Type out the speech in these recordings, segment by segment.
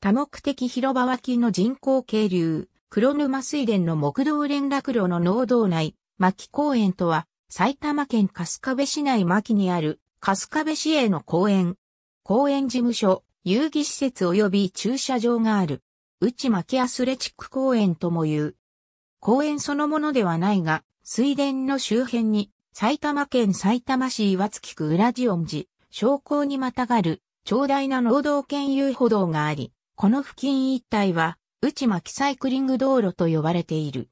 多目的広場脇の人工渓流、黒沼水田の木道連絡路の農道内、牧公園とは、埼玉県春日部市内牧にある、春日部市営の公園。公園事務所、遊戯施設及び駐車場がある。内牧アスレチック公園とも言う。公園そのものではないが、水田の周辺に、埼玉県埼玉市岩月区裏地ン寺、商工にまたがる、長大な農道県遊歩道があり、この付近一帯は、内巻サイクリング道路と呼ばれている。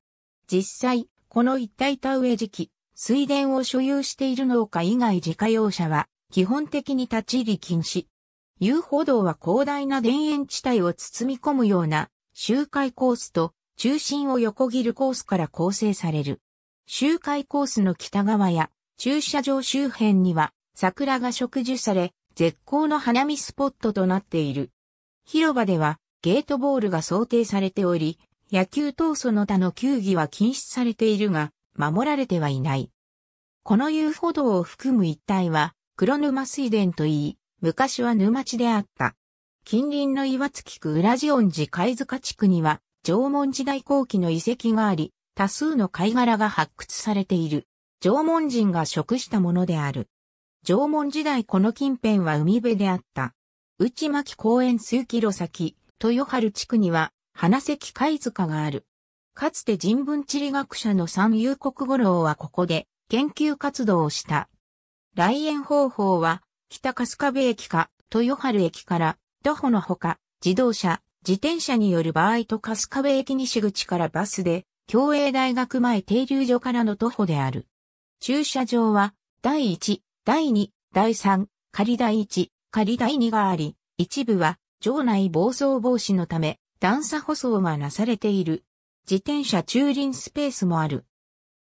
実際、この一帯田植え時期、水田を所有している農家以外自家用車は、基本的に立ち入り禁止。遊歩道は広大な田園地帯を包み込むような、周回コースと、中心を横切るコースから構成される。周回コースの北側や、駐車場周辺には、桜が植樹され、絶好の花見スポットとなっている。広場ではゲートボールが想定されており、野球等その他の球技は禁止されているが、守られてはいない。この遊歩道を含む一帯は、黒沼水田といい、昔は沼地であった。近隣の岩月区ジオン寺貝塚地区には、縄文時代後期の遺跡があり、多数の貝殻が発掘されている。縄文人が食したものである。縄文時代この近辺は海辺であった。内巻公園数キロ先、豊春地区には、花関貝塚がある。かつて人文地理学者の三遊国五郎はここで研究活動をした。来園方法は、北春日部駅か豊春駅から徒歩のほか、自動車、自転車による場合と春日部駅西口からバスで、共栄大学前停留所からの徒歩である。駐車場は、第1、第2、第3、仮第1、仮第2があり、一部は場内暴走防止のため段差舗装がなされている。自転車駐輪スペースもある。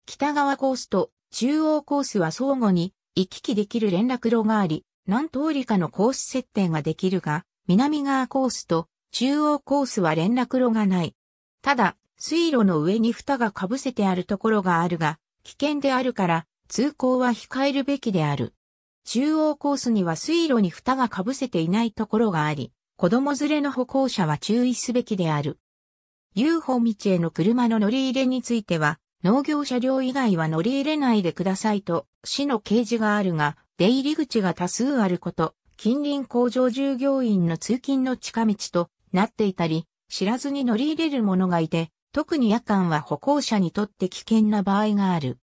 北側コースと中央コースは相互に行き来できる連絡路があり、何通りかのコース設定ができるが、南側コースと中央コースは連絡路がない。ただ、水路の上に蓋が被せてあるところがあるが、危険であるから、通行は控えるべきである。中央コースには水路に蓋が被せていないところがあり、子供連れの歩行者は注意すべきである。遊歩道への車の乗り入れについては、農業車両以外は乗り入れないでくださいと、市の掲示があるが、出入り口が多数あること、近隣工場従業員の通勤の近道となっていたり、知らずに乗り入れる者がいて、特に夜間は歩行者にとって危険な場合がある。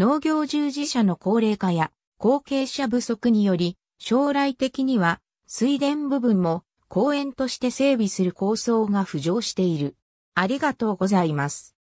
農業従事者の高齢化や後継者不足により、将来的には水田部分も公園として整備する構想が浮上している。ありがとうございます。